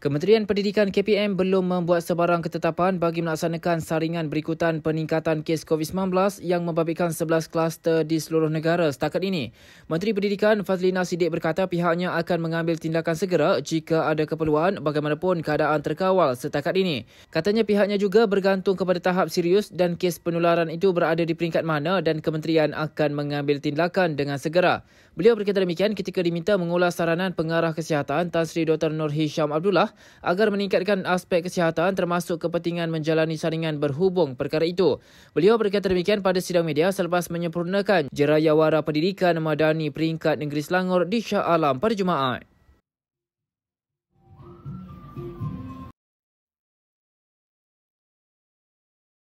Kementerian Pendidikan KPM belum membuat sebarang ketetapan bagi melaksanakan saringan berikutan peningkatan kes COVID-19 yang membabitkan 11 kluster di seluruh negara setakat ini. Menteri Pendidikan Fazlina Siddiq berkata pihaknya akan mengambil tindakan segera jika ada keperluan bagaimanapun keadaan terkawal setakat ini. Katanya pihaknya juga bergantung kepada tahap serius dan kes penularan itu berada di peringkat mana dan kementerian akan mengambil tindakan dengan segera. Beliau berkata demikian ketika diminta mengulas saranan pengarah kesihatan Tan Sri Dr. Nur Hisham Abdullah Sabah agar meningkatkan aspek kesihatan termasuk kepentingan menjalani saringan berhubung perkara itu. Beliau berkata demikian pada sidang media selepas menyempurnakan jerayawara pendidikan madani peringkat negeri Selangor di Shah Alam pada Jumaat.